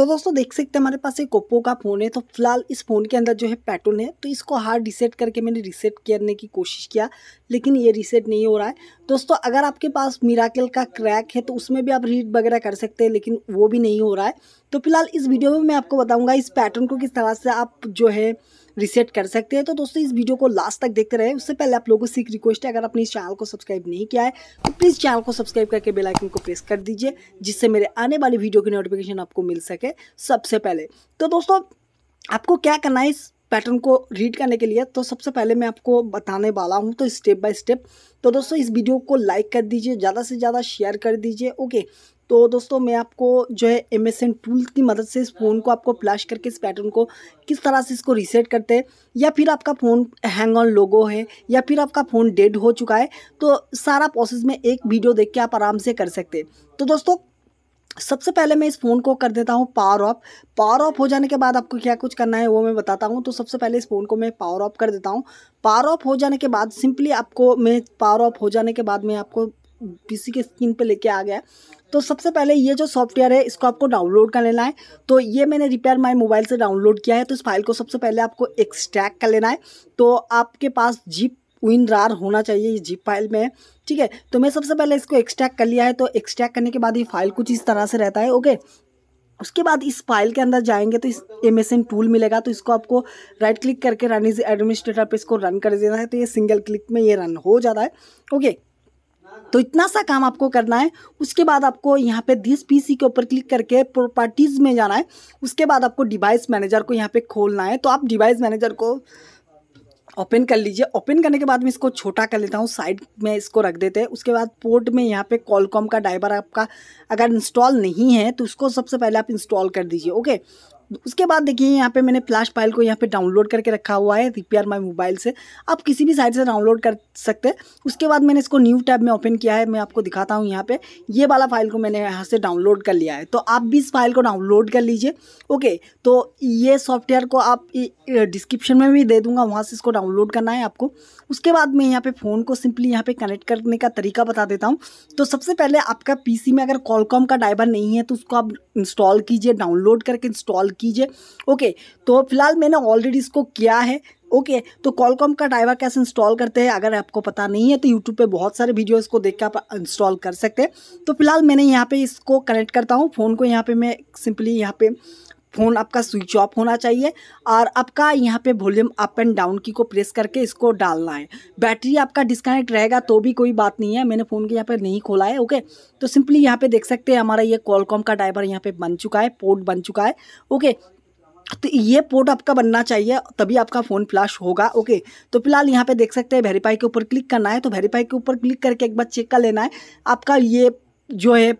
तो दोस्तों देख सकते हैं हमारे पास एक ओप्पो का फ़ोन है तो फिलहाल इस फ़ोन के अंदर जो है पैटर्न है तो इसको हार्ड रीसेट करके मैंने रीसेट करने की कोशिश किया लेकिन ये रीसेट नहीं हो रहा है दोस्तों अगर आपके पास मिराकल का क्रैक है तो उसमें भी आप रीड वगैरह कर सकते हैं लेकिन वो भी नहीं हो रहा है तो फिलहाल इस वीडियो में मैं आपको बताऊँगा इस पैटर्न को किस तरह से आप जो है रिसेट कर सकते हैं तो दोस्तों इस वीडियो को लास्ट तक देखते रहे उससे पहले आप लोगों से एक रिक्वेस्ट है अगर आपने इस चैनल को सब्सक्राइब नहीं किया है तो प्लीज़ चैनल को सब्सक्राइब करके बेलाइकन को प्रेस कर दीजिए जिससे मेरे आने वाली वीडियो की नोटिफिकेशन आपको मिल सके सबसे पहले तो दोस्तों आपको क्या करना है इस पैटर्न को रीड करने के लिए तो सबसे पहले मैं आपको बताने वाला हूँ तो स्टेप बाय स्टेप तो दोस्तों इस वीडियो को लाइक कर दीजिए ज़्यादा से ज़्यादा शेयर कर दीजिए ओके तो दोस्तों मैं आपको जो है एम एस एन टूल की मदद से इस फ़ोन को आपको फ्लैश करके इस पैटर्न को किस तरह से इसको रीसेट करते हैं या फिर आपका फ़ोन हैंग ऑन लोगो है या फिर आपका फ़ोन डेड हो चुका है तो सारा प्रोसेस में एक वीडियो देख के आप आराम से कर सकते हैं तो दोस्तों सबसे पहले मैं इस फ़ोन को कर देता हूँ पावर ऑफ पावर ऑफ हो जाने के बाद आपको क्या कुछ करना है वो मैं बताता हूँ तो सबसे पहले इस फ़ोन को मैं पावर ऑफ कर देता हूँ पावर ऑफ हो जाने के बाद सिंपली आपको मैं पावर ऑफ हो जाने के बाद मैं आपको पीसी के स्क्रीन पे लेके आ गया तो सबसे पहले ये जो सॉफ्टवेयर है इसको आपको डाउनलोड कर लेना है तो ये मैंने रिपेयर माई मोबाइल से डाउनलोड किया है तो इस फाइल को सबसे पहले आपको एक्सट्रैक्ट कर लेना है तो आपके पास जीप रार होना चाहिए ये जीप फाइल में ठीक है तो मैं सबसे पहले इसको एक्सट्रैक्ट कर लिया है तो एक्सट्रैक्ट करने के बाद ये फाइल कुछ इस तरह से रहता है ओके उसके बाद इस फाइल के अंदर जाएंगे तो इस एम टूल मिलेगा तो इसको आपको राइट क्लिक करके रन इज एडमिनिस्ट्रेटर पे इसको रन कर देना है तो ये सिंगल क्लिक में ये रन हो जाता है ओके तो इतना सा काम आपको करना है उसके बाद आपको यहाँ पे दिस पीसी के ऊपर क्लिक करके प्रॉपर्टीज़ में जाना है उसके बाद आपको डिवाइस मैनेजर को यहाँ पे खोलना है तो आप डिवाइस मैनेजर को ओपन कर लीजिए ओपन करने के बाद मैं इसको छोटा कर लेता हूँ साइड में इसको रख देते हैं उसके बाद पोर्ट में यहाँ पे कॉलकॉम का ड्राइवर आपका अगर इंस्टॉल नहीं है तो उसको सबसे पहले आप इंस्टॉल कर दीजिए ओके उसके बाद देखिए यहाँ पे मैंने फ्लैश फाइल को यहाँ पे डाउनलोड करके रखा हुआ है रिपेयर माई मोबाइल से आप किसी भी साइट से डाउनलोड कर सकते हैं उसके बाद मैंने इसको न्यू टैब में ओपन किया है मैं आपको दिखाता हूँ यहाँ पे ये वाला फाइल को मैंने यहाँ से डाउनलोड कर लिया है तो आप भी इस फाइल को डाउनलोड कर लीजिए ओके तो ये सॉफ्टवेयर को आप डिस्क्रिप्शन में भी दे दूँगा वहाँ से इसको डाउनलोड करना है आपको उसके बाद मैं यहाँ पर फ़ोन को सिंपली यहाँ पर कनेक्ट करने का तरीका बता देता हूँ तो सबसे पहले आपका पी में अगर कॉलकॉम का ड्राइवर नहीं है तो उसको आप इंस्टॉल कीजिए डाउनलोड करके इंस्टॉल कीजिए ओके तो फिलहाल मैंने ऑलरेडी इसको किया है ओके okay, तो कॉलकॉम का ड्राइवर कैसे इंस्टॉल करते हैं अगर आपको पता नहीं है तो यूट्यूब पे बहुत सारे वीडियोस को देख के आप इंस्टॉल कर सकते हैं तो फिलहाल मैंने यहाँ पे इसको कनेक्ट करता हूँ फ़ोन को यहाँ पे मैं सिंपली यहाँ पे फ़ोन आपका स्विच ऑफ होना चाहिए और आपका यहाँ पे वॉल्यूम अप एंड डाउन की को प्रेस करके इसको डालना है बैटरी आपका डिस्कनेक्ट रहेगा तो भी कोई बात नहीं है मैंने फ़ोन के यहाँ पे नहीं खोला है ओके तो सिंपली यहाँ पे देख सकते हैं हमारा ये कॉलकॉम का ड्राइवर यहाँ पे बन चुका है पोर्ट बन चुका है ओके तो ये पोर्ट आपका बनना चाहिए तभी आपका फ़ोन फ्लैश होगा ओके तो फिलहाल यहाँ पे देख सकते हैं वेरीफाई के ऊपर क्लिक करना है तो वेरीफाई के ऊपर क्लिक करके एक बार चेक कर लेना है आपका ये जो है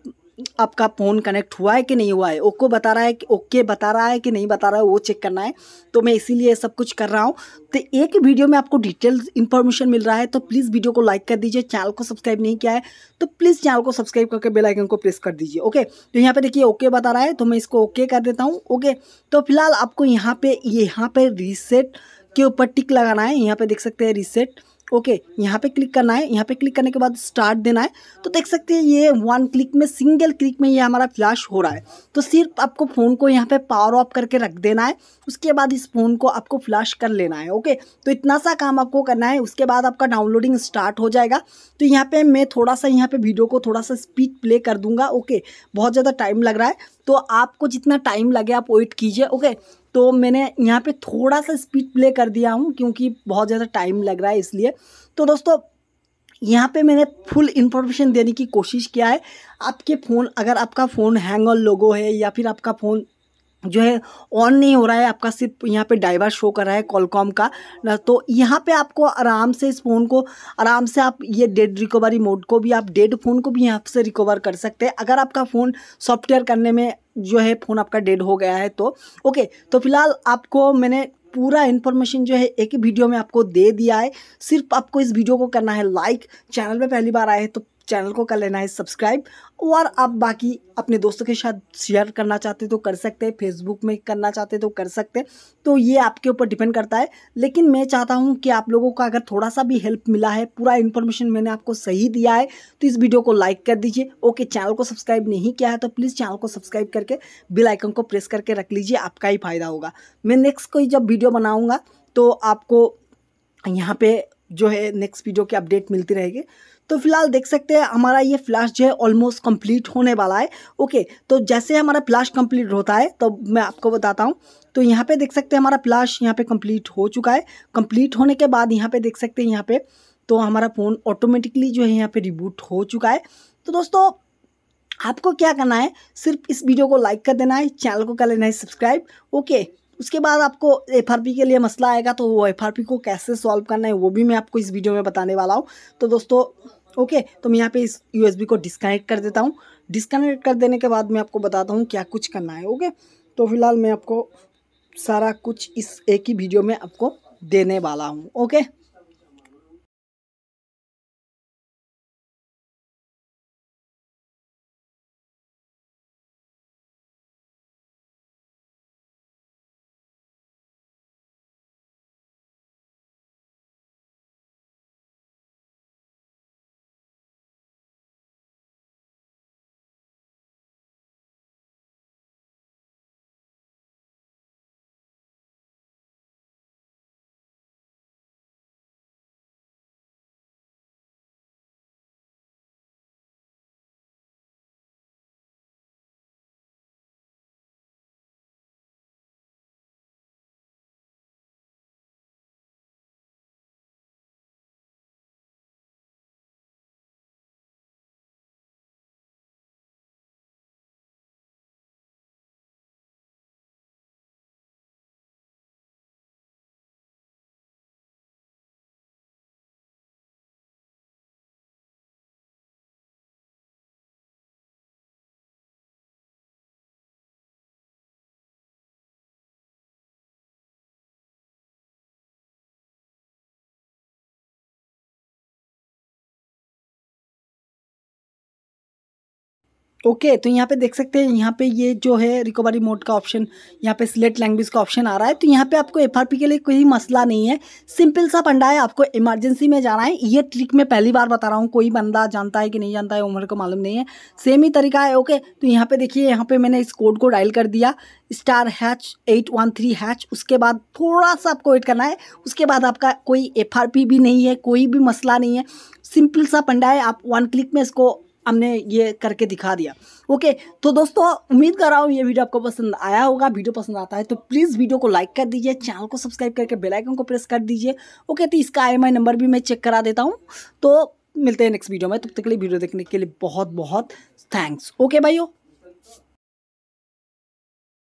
आपका फ़ोन कनेक्ट हुआ है कि नहीं हुआ है ओको बता रहा है कि ओके बता रहा है कि नहीं बता रहा है वो चेक करना है तो मैं इसीलिए सब कुछ कर रहा हूँ तो एक वीडियो में आपको डिटेल इन्फॉर्मेशन मिल रहा है तो प्लीज़ वीडियो को लाइक कर दीजिए चैनल को सब्सक्राइब नहीं किया है तो प्लीज़ चैनल को सब्सक्राइब करके बेल आइकन को प्रेस कर दीजिए ओके तो यहाँ पर देखिए ओके बता रहा है तो मैं इसको ओके कर देता हूँ ओके तो फिलहाल आपको यहाँ पे यहाँ पर रीसेट के ऊपर टिक लगाना है यहाँ पर देख सकते हैं रीसेट ओके यहाँ पे क्लिक करना है यहाँ पे क्लिक करने के बाद स्टार्ट देना है तो देख सकते हैं ये वन क्लिक में सिंगल क्लिक में ये हमारा फ्लैश हो रहा है तो सिर्फ आपको फ़ोन को यहाँ पे पावर ऑफ करके रख देना है उसके बाद इस फ़ोन को आपको फ्लैश कर लेना है ओके तो इतना सा काम आपको करना है उसके बाद आपका डाउनलोडिंग स्टार्ट हो जाएगा तो यहाँ पर मैं थोड़ा सा यहाँ पर वीडियो को थोड़ा सा स्पीड प्ले कर दूँगा ओके बहुत ज़्यादा टाइम लग रहा है तो आपको जितना टाइम लगे आप वेट कीजिए ओके तो मैंने यहाँ पे थोड़ा सा स्पीड प्ले कर दिया हूँ क्योंकि बहुत ज़्यादा टाइम लग रहा है इसलिए तो दोस्तों यहाँ पे मैंने फुल इन्फॉर्मेशन देने की कोशिश किया है आपके फ़ोन अगर आपका फ़ोन हैंग ऑन लोगो है या फिर आपका फ़ोन जो है ऑन नहीं हो रहा है आपका सिर्फ यहाँ पे डाइवर शो कर रहा है कॉलकॉम का ना तो यहाँ पे आपको आराम से इस फ़ोन को आराम से आप ये डेड रिकवरी मोड को भी आप डेड फ़ोन को भी यहाँ से रिकवर कर सकते हैं अगर आपका फ़ोन सॉफ्टवेयर करने में जो है फ़ोन आपका डेड हो गया है तो ओके तो फिलहाल आपको मैंने पूरा इन्फॉर्मेशन जो है एक ही वीडियो में आपको दे दिया है सिर्फ आपको इस वीडियो को करना है लाइक चैनल पर पहली बार आए हैं तो चैनल को कर लेना है सब्सक्राइब और आप बाकी अपने दोस्तों के साथ शेयर करना चाहते तो कर सकते हैं फेसबुक में करना चाहते तो कर सकते तो ये आपके ऊपर डिपेंड करता है लेकिन मैं चाहता हूँ कि आप लोगों का अगर थोड़ा सा भी हेल्प मिला है पूरा इन्फॉर्मेशन मैंने आपको सही दिया है तो इस वीडियो को लाइक कर दीजिए ओके चैनल को सब्सक्राइब नहीं किया है तो प्लीज़ चैनल को सब्सक्राइब करके बिल आइकन को प्रेस करके रख लीजिए आपका ही फायदा होगा मैं नेक्स्ट कोई जब वीडियो बनाऊँगा तो आपको यहाँ पर जो है नेक्स्ट वीडियो की अपडेट मिलती रहेगी तो फिलहाल देख सकते हैं हमारा ये फ्लैश जो है ऑलमोस्ट कंप्लीट होने वाला है ओके तो जैसे हमारा फ्लैश कंप्लीट होता है तो मैं आपको बताता हूँ तो यहाँ पे देख सकते हैं हमारा फ्लैश यहाँ पे कंप्लीट हो चुका है कंप्लीट होने के बाद यहाँ पे देख सकते हैं यहाँ पे तो हमारा फ़ोन ऑटोमेटिकली जो है यहाँ पे रिबूट हो चुका है तो दोस्तों आपको क्या करना है सिर्फ इस वीडियो को लाइक कर देना है चैनल को कर लेना है सब्सक्राइब ओके उसके बाद आपको एफ के लिए मसला आएगा तो वो एफ को कैसे सॉल्व करना है वो भी मैं आपको इस वीडियो में बताने वाला हूँ तो दोस्तों ओके okay, तो मैं यहाँ पे इस यूएसबी को डिस्कनेक्ट कर देता हूँ डिस्कनेक्ट कर देने के बाद मैं आपको बताता हूँ क्या कुछ करना है ओके तो फिलहाल मैं आपको सारा कुछ इस एक ही वीडियो में आपको देने वाला हूँ ओके okay? ओके okay, तो यहाँ पे देख सकते हैं यहाँ पे ये जो है रिकवरी मोड का ऑप्शन यहाँ पे सिलेक्ट लैंग्वेज का ऑप्शन आ रहा है तो यहाँ पे आपको एफ के लिए कोई मसला नहीं है सिंपल सा पंडा है आपको इमरजेंसी में जाना है ये ट्रिक मैं पहली बार बता रहा हूँ कोई बंदा जानता है कि नहीं जानता है उम्र को मालूम नहीं है सेम ही तरीका है ओके तो यहाँ पर देखिए यहाँ पर मैंने इस कोड को डायल कर दिया star hash eight one three hash उसके बाद थोड़ा सा आपको वेट करना है उसके बाद आपका कोई एफ भी नहीं है कोई भी मसला नहीं है सिंपल सा पंडा है आप वन क्लिक में इसको हमने ये करके दिखा दिया ओके तो दोस्तों उम्मीद कर रहा हूँ ये वीडियो आपको पसंद आया होगा वीडियो पसंद आता है तो प्लीज़ वीडियो को लाइक कर दीजिए चैनल को सब्सक्राइब करके बेल आइकन को प्रेस कर दीजिए ओके तो इसका आई नंबर भी मैं चेक करा देता हूँ तो मिलते हैं नेक्स्ट वीडियो में तब तक के लिए वीडियो देखने के लिए बहुत बहुत थैंक्स ओके भाइयों